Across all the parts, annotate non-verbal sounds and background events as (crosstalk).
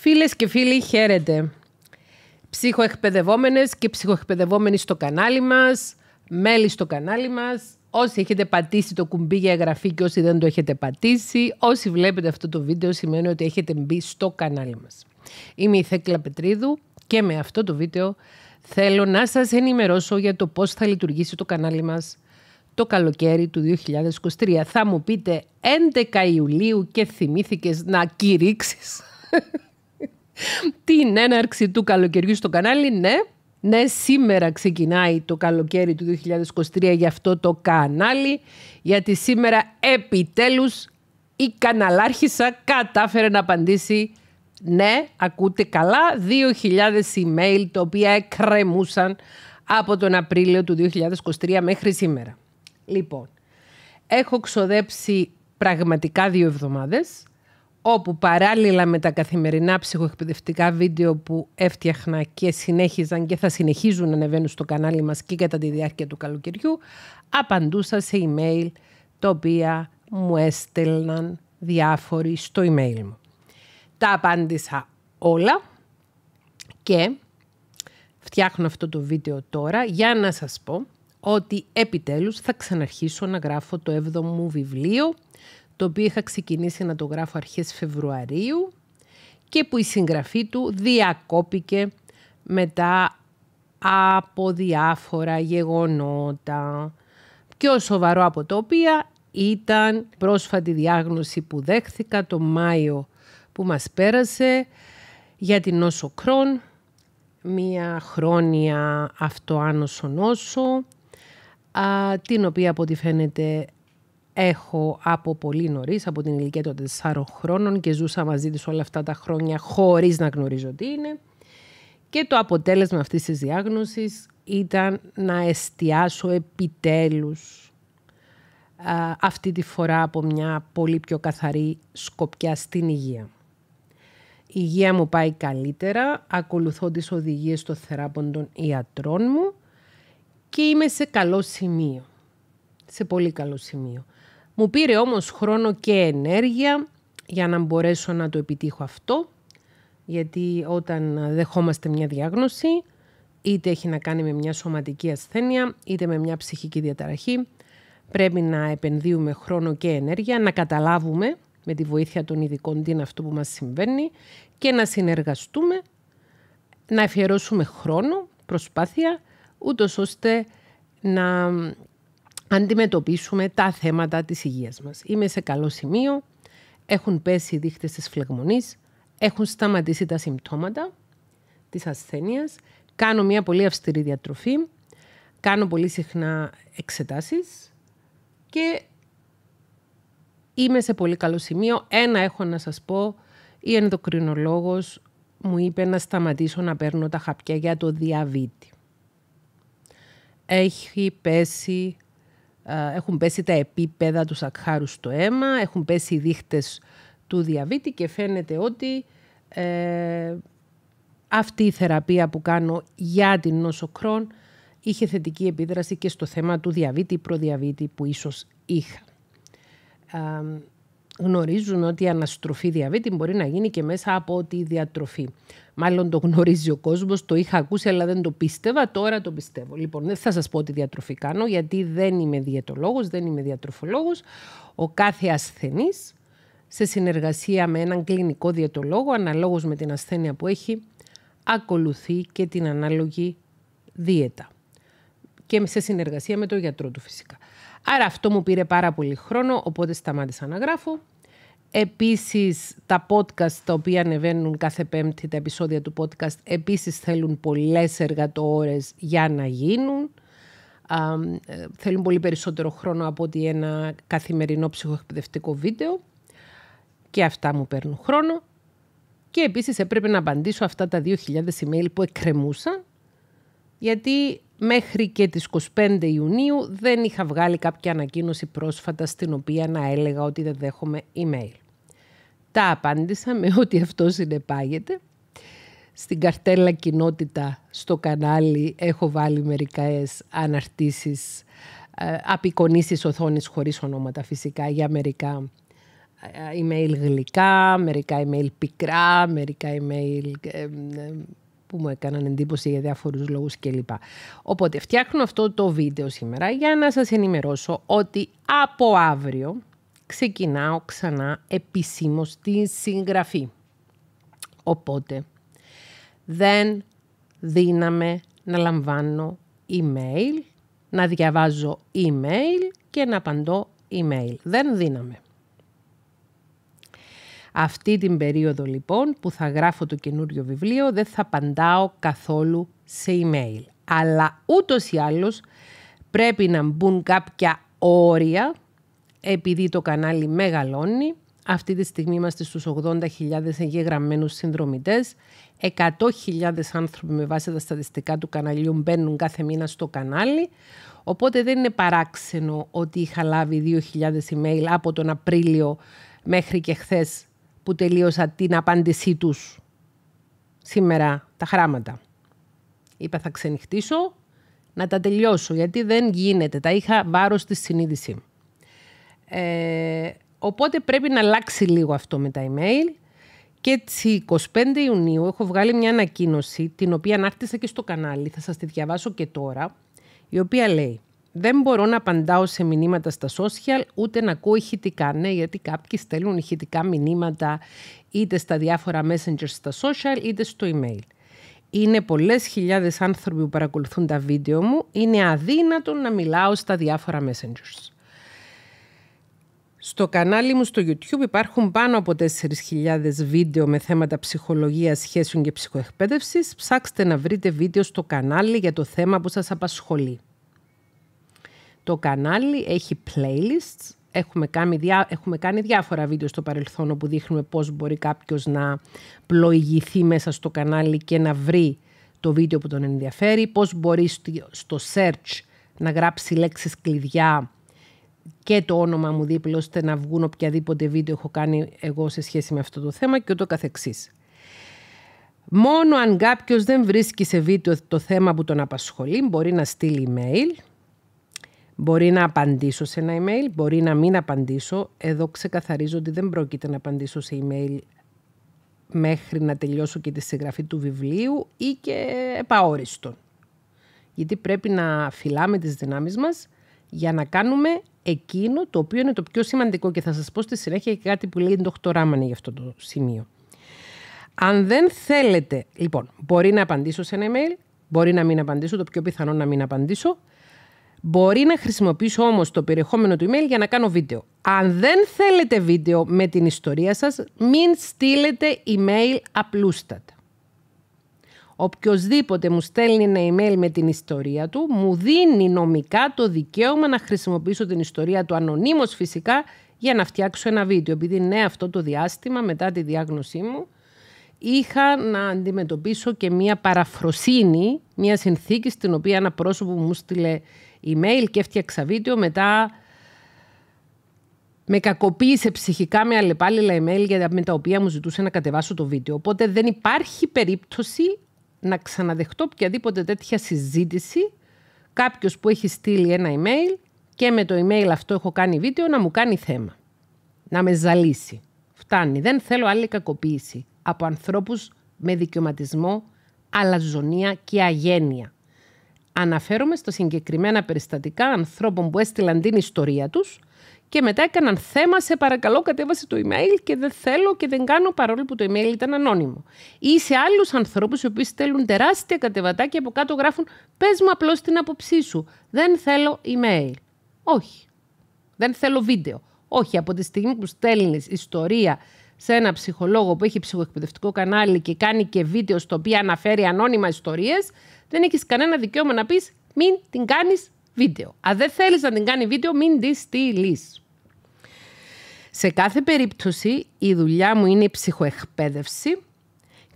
Φίλες και φίλοι, χαίρετε. Ψυχοεκπαιδευόμενες και ψυχοεκπαιδευόμενοι στο κανάλι μας, μέλη στο κανάλι μας, όσοι έχετε πατήσει το κουμπί για εγγραφή και όσοι δεν το έχετε πατήσει, όσοι βλέπετε αυτό το βίντεο σημαίνει ότι έχετε μπει στο κανάλι μας. Είμαι η Θέκλα Πετρίδου και με αυτό το βίντεο θέλω να σας ενημερώσω για το πώς θα λειτουργήσει το κανάλι μας το καλοκαίρι του 2023. Θα μου πείτε 11 Ιουλίου και θυμήθηκες να κηρύξεις την έναρξη του καλοκαιριού στο κανάλι, ναι. Ναι, σήμερα ξεκινάει το καλοκαίρι του 2023 για αυτό το κανάλι, γιατί σήμερα επιτέλους η καναλάρχησα κατάφερε να απαντήσει ναι, ακούτε καλά, 2.000 email τα οποία εκκρεμούσαν από τον Απρίλιο του 2023 μέχρι σήμερα. Λοιπόν, έχω ξοδέψει πραγματικά δύο εβδομάδες όπου παράλληλα με τα καθημερινά ψυχοεκπαιδευτικά βίντεο που έφτιαχνα και συνέχιζαν και θα συνεχίζουν να ανεβαίνουν στο κανάλι μας και κατά τη διάρκεια του καλοκαιριού, απαντούσα σε email τα οποία μου έστελναν διάφοροι στο email μου. Τα απάντησα όλα και φτιάχνω αυτό το βίντεο τώρα για να σας πω ότι επιτέλους θα ξαναρχίσω να γράφω το 7ο μου βιβλίο το οποίο είχα ξεκινήσει να το γράφω αρχές Φεβρουαρίου και που η συγγραφή του διακόπηκε μετά από διάφορα γεγονότα. Πιο σοβαρό από το οποίο ήταν πρόσφατη διάγνωση που δέχθηκα το Μάιο που μας πέρασε για την νόσο Κρόν, μία χρόνια αυτοάνωσο νόσο, την οποία από ό,τι φαίνεται έχω από πολύ νωρίς, από την ηλικία των τεσσάρων χρόνων και ζούσα μαζί της όλα αυτά τα χρόνια χωρίς να γνωρίζω τι είναι. Και το αποτέλεσμα αυτής της διάγνωσης ήταν να εστιάσω επιτέλους αυτή τη φορά από μια πολύ πιο καθαρή σκοπιά στην υγεία. Η υγεία μου πάει καλύτερα, ακολουθώ τις οδηγίες των θεράπων των ιατρών μου και είμαι σε καλό σημείο. Σε πολύ καλό σημείο. Μου πήρε όμως χρόνο και ενέργεια για να μπορέσω να το επιτύχω αυτό, γιατί όταν δεχόμαστε μια διάγνωση, είτε έχει να κάνει με μια σωματική ασθένεια, είτε με μια ψυχική διαταραχή, πρέπει να επενδύουμε χρόνο και ενέργεια, να καταλάβουμε με τη βοήθεια των ειδικών τι είναι αυτό που μας συμβαίνει και να συνεργαστούμε, να αφιερώσουμε χρόνο, προσπάθεια, ούτως ώστε να αντιμετωπίσουμε τα θέματα της υγείας μας. Είμαι σε καλό σημείο, έχουν πέσει οι δείχτες της φλεγμονής, έχουν σταματήσει τα συμπτώματα της ασθένειας, κάνω μια πολύ αυστηρή διατροφή, κάνω πολύ συχνά εξετάσεις και είμαι σε πολύ καλό σημείο. Ένα έχω να σας πω, η ενδοκρινολόγος μου είπε να σταματήσω να παίρνω τα χαπιά για το διαβήτη. Έχει πέσει ε, έχουν πέσει τα επίπεδα του σακχάρου στο αίμα, έχουν πέσει οι δείχτες του διαβήτη και φαίνεται ότι ε, αυτή η θεραπεία που κάνω για την νόσο είχε θετική επίδραση και στο θέμα του διαβήτη ή προδιαβήτη που ίσως είχα. Ε, γνωρίζουν ότι η αναστροφή διαβήτη μπορεί να γίνει και μέσα από τη διατροφή. Μάλλον το γνωρίζει ο κόσμος, το είχα ακούσει, αλλά δεν το πίστευα. Τώρα το πιστεύω. Λοιπόν, δεν θα σας πω τι διατροφή κάνω, γιατί δεν είμαι διαιτολόγος, δεν είμαι διατροφολόγος. Ο κάθε ασθενής, σε συνεργασία με έναν κλινικό διαιτολόγο, αναλόγως με την ασθένεια που έχει, ακολουθεί και την ανάλογη δίαιτα. Και σε συνεργασία με τον γιατρό του φυσικά. Άρα αυτό μου πήρε πάρα πολύ χρόνο, οπότε σταμάτησα να γράφω Επίσης τα podcast τα οποία ανεβαίνουν κάθε πέμπτη τα επεισόδια του podcast επίσης θέλουν πολλές εργατοώρες για να γίνουν. Ε, θέλουν πολύ περισσότερο χρόνο από ότι ένα καθημερινό ψυχοεκπαιδευτικό βίντεο και αυτά μου παίρνουν χρόνο. Και επίσης έπρεπε να απαντήσω αυτά τα 2.000 email που εκκρεμούσαν γιατί μέχρι και τις 25 Ιουνίου δεν είχα βγάλει κάποια ανακοίνωση πρόσφατα στην οποία να έλεγα ότι δεν δέχομαι email μετά απάντησα με (laughs) ό,τι αυτό συνεπάγεται. Στην καρτέλα κοινότητα στο κανάλι έχω βάλει μερικές αναρτήσεις, ε, απεικονίσεις οθόνης χωρίς ονόματα φυσικά για μερικά ε, email γλυκά, μερικά email πικρά, μερικά email που μου έκαναν εντύπωση για διάφορους λόγους κλπ. Οπότε φτιάχνω αυτό το βίντεο σήμερα για να σας ενημερώσω ότι από αύριο ξεκινάω ξανά επισήμως τη συγγραφή. Οπότε, δεν δύναμε να λαμβάνω email, να διαβάζω email και να απαντώ email. Δεν δίναμε. Αυτή την περίοδο λοιπόν που θα γράφω το καινούριο βιβλίο δεν θα απαντάω καθόλου σε email. Αλλά ούτως ή άλλως πρέπει να μπουν κάποια όρια επειδή το κανάλι μεγαλώνει, αυτή τη στιγμή είμαστε στους 80.000 εγγεγραμμένους συνδρομητές. 100.000 άνθρωποι με βάση τα στατιστικά του καναλιού μπαίνουν κάθε μήνα στο κανάλι. Οπότε δεν είναι παράξενο ότι είχα λάβει 2.000 email από τον Απρίλιο μέχρι και χθες που τελείωσα την απάντησή τους σήμερα τα χράματα. Είπα θα ξενυχτήσω να τα τελειώσω γιατί δεν γίνεται. Τα είχα βάρος στη συνείδηση. Ε, οπότε πρέπει να αλλάξει λίγο αυτό με τα email. Και έτσι 25 Ιουνίου έχω βγάλει μια ανακοίνωση, την οποία ανάρτησα και στο κανάλι, θα σας τη διαβάσω και τώρα, η οποία λέει «Δεν μπορώ να απαντάω σε μηνύματα στα social, ούτε να ακούω ηχητικά». Ναι, γιατί κάποιοι στέλνουν ηχητικά μηνύματα είτε στα διάφορα messengers στα social, είτε στο email. Είναι πολλές χιλιάδες άνθρωποι που παρακολουθούν τα βίντεο μου. Είναι αδύνατο να μιλάω στα διάφορα messengers. Στο κανάλι μου στο YouTube υπάρχουν πάνω από 4.000 βίντεο με θέματα ψυχολογίας, σχέσεων και ψυχοεκπαίδευσης. Ψάξτε να βρείτε βίντεο στο κανάλι για το θέμα που σας απασχολεί. Το κανάλι έχει playlists. Έχουμε κάνει, έχουμε διάφορα βίντεο στο παρελθόν όπου δείχνουμε πώς μπορεί κάποιος να πλοηγηθεί μέσα στο κανάλι και να βρει το βίντεο που τον ενδιαφέρει, πώς μπορεί στο search να γράψει λέξεις κλειδιά και το όνομα μου δίπλα ώστε να βγουν οποιαδήποτε βίντεο έχω κάνει εγώ σε σχέση με αυτό το θέμα και ούτω καθεξής. Μόνο αν κάποιος δεν βρίσκει σε βίντεο το θέμα που τον απασχολεί, μπορεί να στείλει email, μπορεί να απαντήσω σε ένα email, μπορεί να μην απαντήσω. Εδώ ξεκαθαρίζω ότι δεν πρόκειται να απαντήσω σε email μέχρι να τελειώσω και τη συγγραφή του βιβλίου ή και επαόριστον. Γιατί πρέπει να φυλάμε τις δυνάμεις μας για να κάνουμε εκείνο το οποίο είναι το πιο σημαντικό και θα σας πω στη συνέχεια και κάτι που λέει το χτωράμανε για αυτό το σημείο. Αν δεν θέλετε, λοιπόν, μπορεί να απαντήσω σε ένα email, μπορεί να μην απαντήσω, το πιο πιθανό να μην απαντήσω, Μπορεί να χρησιμοποιήσω όμως το περιεχόμενο του email για να κάνω βίντεο. Αν δεν θέλετε βίντεο με την ιστορία σας, μην στείλετε email απλούστατα. Οποιοςδήποτε μου στέλνει ένα email με την ιστορία του, μου δίνει νομικά το δικαίωμα να χρησιμοποιήσω την ιστορία του ανωνύμως φυσικά για να φτιάξω ένα βίντεο. Επειδή ναι αυτό το διάστημα μετά τη διάγνωσή μου είχα να αντιμετωπίσω και μία παραφροσύνη, μία συνθήκη στην οποία ένα πρόσωπο μου στείλε email και έφτιαξα βίντεο μετά με κακοποίησε ψυχικά με αλλεπάλληλα email με τα οποία μου ζητούσε να κατεβάσω το βίντεο. Οπότε δεν υπάρχει περίπτωση να ξαναδεχτώ οποιαδήποτε τέτοια συζήτηση κάποιος που έχει στείλει ένα email και με το email αυτό έχω κάνει βίντεο να μου κάνει θέμα. Να με ζαλίσει. Φτάνει. Δεν θέλω άλλη κακοποίηση από ανθρώπους με δικαιωματισμό, αλαζονία και αγένεια. Αναφέρομαι στο συγκεκριμένα περιστατικά ανθρώπων που έστειλαν την ιστορία τους και μετά έκαναν θέμα, σε παρακαλώ κατέβασε το email και δεν θέλω και δεν κάνω παρόλο που το email ήταν ανώνυμο. Ή σε άλλους ανθρώπους οι οποίοι στέλνουν τεράστια κατεβατάκια και από κάτω γράφουν πες μου απλώς την άποψή σου, δεν θέλω email. Όχι. Δεν θέλω βίντεο. Όχι, από τη στιγμή που στέλνεις ιστορία σε ένα ψυχολόγο που έχει ψυχοεκπαιδευτικό κανάλι και κάνει και βίντεο στο οποίο αναφέρει ανώνυμα ιστορίες. δεν έχεις κανένα δικαίωμα να πεις μην την κάνεις, βίντεο. Αν δεν θέλεις να την κάνει βίντεο, μην της στείλεις. Σε κάθε περίπτωση, η δουλειά μου είναι η ψυχοεκπαίδευση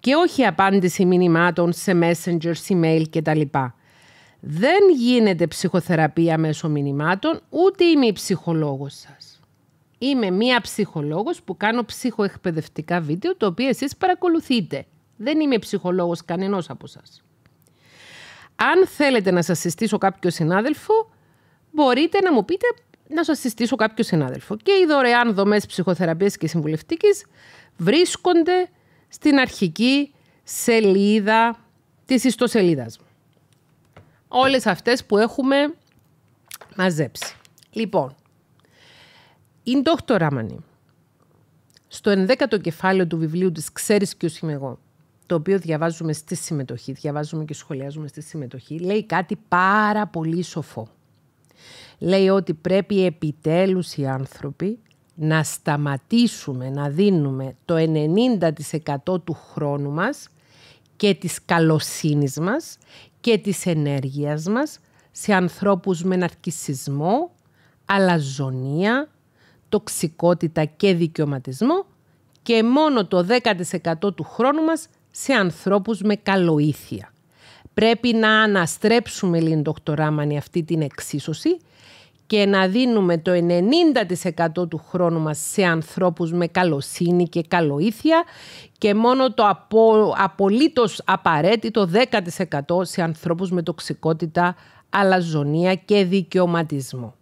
και όχι απάντηση μηνυμάτων σε messenger, email κτλ. Δεν γίνεται ψυχοθεραπεία μέσω μηνυμάτων, ούτε είμαι η ψυχολόγος σας. Είμαι μία ψυχολόγος που κάνω ψυχοεκπαιδευτικά βίντεο, το οποίο εσείς παρακολουθείτε. Δεν είμαι ψυχολόγος κανενός από σας αν θέλετε να σας συστήσω κάποιο συνάδελφο, μπορείτε να μου πείτε να σας συστήσω κάποιο συνάδελφο. Και οι δωρεάν δομές ψυχοθεραπείας και συμβουλευτικής βρίσκονται στην αρχική σελίδα της ιστοσελίδας μου. Όλες αυτές που έχουμε μαζέψει. Λοιπόν, η Ντόκτωρα Ράμανη, στο ενδέκατο κεφάλαιο του βιβλίου της «Ξέρεις ποιος είμαι εγώ», το οποίο διαβάζουμε στη συμμετοχή, διαβάζουμε και σχολιάζουμε στη συμμετοχή, λέει κάτι πάρα πολύ σοφό. Λέει ότι πρέπει επιτέλους οι άνθρωποι να σταματήσουμε να δίνουμε το 90% του χρόνου μας και της καλοσύνης μας και της ενέργειας μας σε ανθρώπους με ναρκισισμό, αλαζονία, τοξικότητα και δικαιωματισμό και μόνο το 10% του χρόνου μας σε ανθρώπους με καλοήθεια. Πρέπει να αναστρέψουμε Ράμανη, αυτή την εξίσωση και να δίνουμε το 90% του χρόνου μας σε ανθρώπους με καλοσύνη και καλοήθεια και μόνο το απο, απολύτως απαραίτητο 10% σε ανθρώπους με τοξικότητα, αλαζονία και δικαιωματισμό.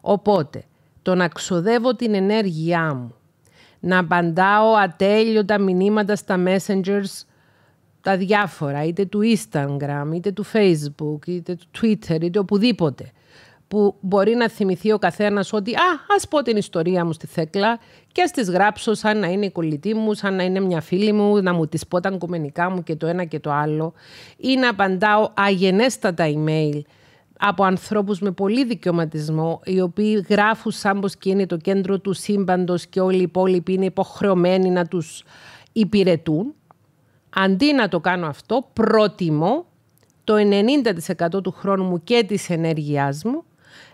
Οπότε, το να ξοδεύω την ενέργειά μου να απαντάω τα μηνύματα στα messengers τα διάφορα, είτε του Instagram, είτε του Facebook, είτε του Twitter, είτε οπουδήποτε. Που μπορεί να θυμηθεί ο καθένας ότι Α, ας πω την ιστορία μου στη Θέκλα και ας τις γράψω σαν να είναι η κολλητή μου, σαν να είναι μια φίλη μου, να μου τις πω τα κομμενικά μου και το ένα και το άλλο, ή να απαντάω αγενέστατα email από ανθρώπους με πολύ δικαιωματισμό, οι οποίοι γράφουν σαν και είναι το κέντρο του σύμπαντος και όλοι οι υπόλοιποι είναι υποχρεωμένοι να τους υπηρετούν. Αντί να το κάνω αυτό, προτιμώ το 90% του χρόνου μου και της ενέργειάς μου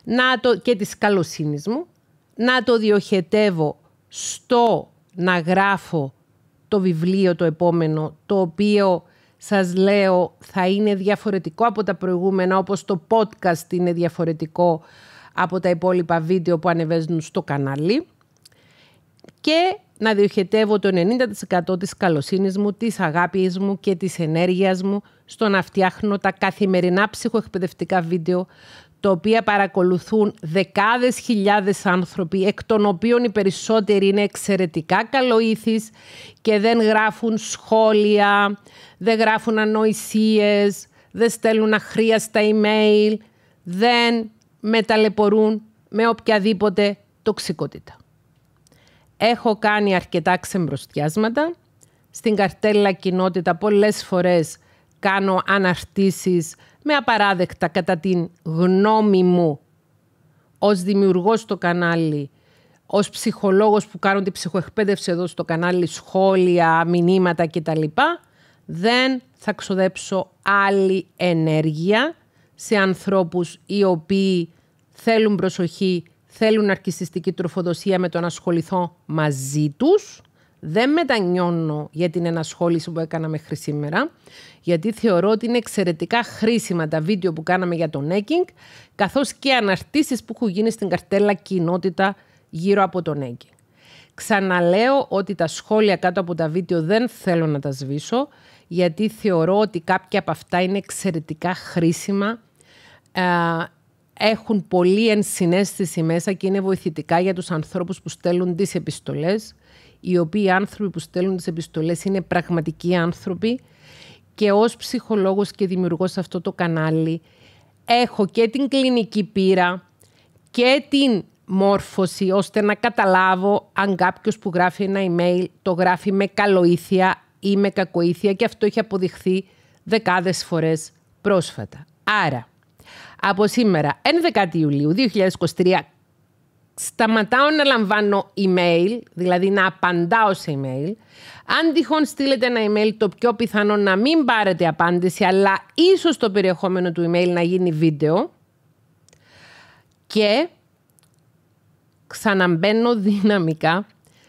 να το, και της καλοσύνης μου, να το διοχετεύω στο να γράφω το βιβλίο το επόμενο, το οποίο σας λέω θα είναι διαφορετικό από τα προηγούμενα όπως το podcast είναι διαφορετικό από τα υπόλοιπα βίντεο που ανεβαίνουν στο κανάλι και να διοχετεύω το 90% της καλοσύνης μου, της αγάπης μου και της ενέργειας μου στο να φτιάχνω τα καθημερινά ψυχοεκπαιδευτικά βίντεο τα οποία παρακολουθούν δεκάδες χιλιάδες άνθρωποι, εκ των οποίων οι περισσότεροι είναι εξαιρετικά καλοήθεις και δεν γράφουν σχόλια, δεν γράφουν ανοησίες, δεν στέλνουν αχρίαστα email, δεν μεταλεπορούν με οποιαδήποτε τοξικότητα. Έχω κάνει αρκετά ξεμπροστιάσματα. Στην καρτέλα κοινότητα πολλές φορές κάνω αναρτήσεις με απαράδεκτα κατά την γνώμη μου ως δημιουργός στο κανάλι, ως ψυχολόγος που κάνω την ψυχοεκπαίδευση εδώ στο κανάλι, σχόλια, μηνύματα κτλ. Δεν θα ξοδέψω άλλη ενέργεια σε ανθρώπους οι οποίοι θέλουν προσοχή, θέλουν αρκισιστική τροφοδοσία με το να ασχοληθώ μαζί τους δεν μετανιώνω για την ενασχόληση που έκανα μέχρι σήμερα, γιατί θεωρώ ότι είναι εξαιρετικά χρήσιμα τα βίντεο που κάναμε για το Νέκινγκ, καθώς και αναρτήσεις που έχουν γίνει στην καρτέλα κοινότητα γύρω από το Νέκινγκ. Ξαναλέω ότι τα σχόλια κάτω από τα βίντεο δεν θέλω να τα σβήσω, γιατί θεωρώ ότι κάποια από αυτά είναι εξαιρετικά χρήσιμα, έχουν πολύ ενσυναίσθηση μέσα και είναι βοηθητικά για τους ανθρώπους που στέλνουν τις επιστολές οι οποίοι άνθρωποι που στέλνουν τις επιστολές είναι πραγματικοί άνθρωποι και ως ψυχολόγος και δημιουργός σε αυτό το κανάλι έχω και την κλινική πείρα και την μόρφωση ώστε να καταλάβω αν κάποιος που γράφει ένα email το γράφει με καλοήθεια ή με κακοήθεια και αυτό έχει αποδειχθεί δεκάδες φορές πρόσφατα. Άρα, από σήμερα, 11 Ιουλίου 2023, σταματάω να λαμβάνω email, δηλαδή να απαντάω σε email. Αν τυχόν στείλετε ένα email, το πιο πιθανό να μην πάρετε απάντηση, αλλά ίσως το περιεχόμενο του email να γίνει βίντεο. Και ξαναμπαίνω δυναμικά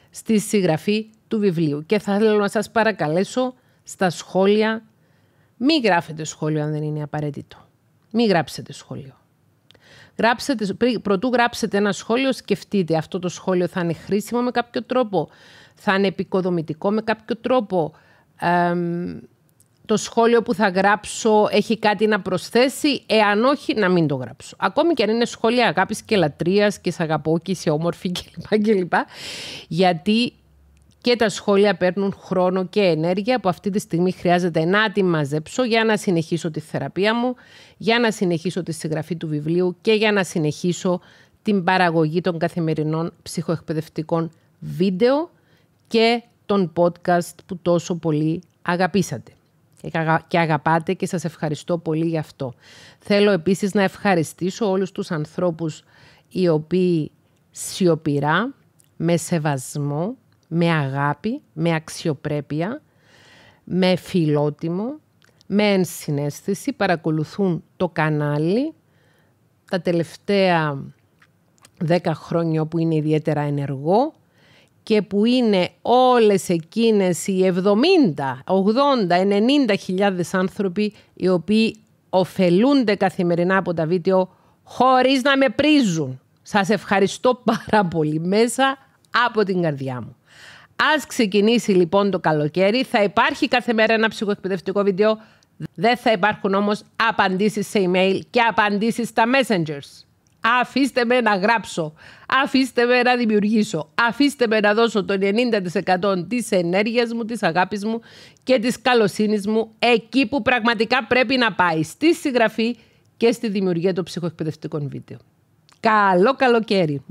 στη συγγραφή του βιβλίου. Και θα θέλω να σας παρακαλέσω στα σχόλια, μην γράφετε σχόλιο αν δεν είναι απαραίτητο. Μην γράψετε σχόλιο. Γράψετε πρωτού γράψετε ένα σχόλιο, σκεφτείτε αυτό το σχόλιο θα είναι χρήσιμο με κάποιο τρόπο, θα είναι επικοδομητικό με κάποιο τρόπο. το σχόλιο που θα γράψω έχει κάτι να προσθέσει, εάν όχι να μην το γράψω. Ακόμη και αν είναι σχόλια αγάπης και λατρείας και σε αγαπώ και σε όμορφη (laughs) κλπ. Γιατί και τα σχόλια παίρνουν χρόνο και ενέργεια που αυτή τη στιγμή χρειάζεται να τη μαζέψω για να συνεχίσω τη θεραπεία μου, για να συνεχίσω τη συγγραφή του βιβλίου και για να συνεχίσω την παραγωγή των καθημερινών ψυχοεκπαιδευτικών βίντεο και τον podcast που τόσο πολύ αγαπήσατε και αγαπάτε και σας ευχαριστώ πολύ γι' αυτό. Θέλω επίσης να ευχαριστήσω όλους τους ανθρώπους οι οποίοι σιωπηρά, με σεβασμό, με αγάπη, με αξιοπρέπεια, με φιλότιμο, με ενσυναίσθηση, παρακολουθούν το κανάλι τα τελευταία δέκα χρόνια που είναι ιδιαίτερα ενεργό και που είναι όλες εκείνες οι 70, 80, 90 χιλιάδες άνθρωποι οι οποίοι ωφελούνται καθημερινά από τα βίντεο χωρίς να με πρίζουν. Σας ευχαριστώ πάρα πολύ μέσα από την καρδιά μου. Ας ξεκινήσει λοιπόν το καλοκαίρι, θα υπάρχει κάθε μέρα ένα ψυχοεκπαιδευτικό βίντεο. Δεν θα υπάρχουν όμως απαντήσεις σε email και απαντήσεις στα messengers. Αφήστε με να γράψω, αφήστε με να δημιουργήσω, αφήστε με να δώσω το 90% της ενέργειας μου, της αγάπης μου και της καλοσύνης μου εκεί που πραγματικά πρέπει να πάει, στη συγγραφή και στη δημιουργία των ψυχοεκπαιδευτικών βίντεο. Καλό καλοκαίρι!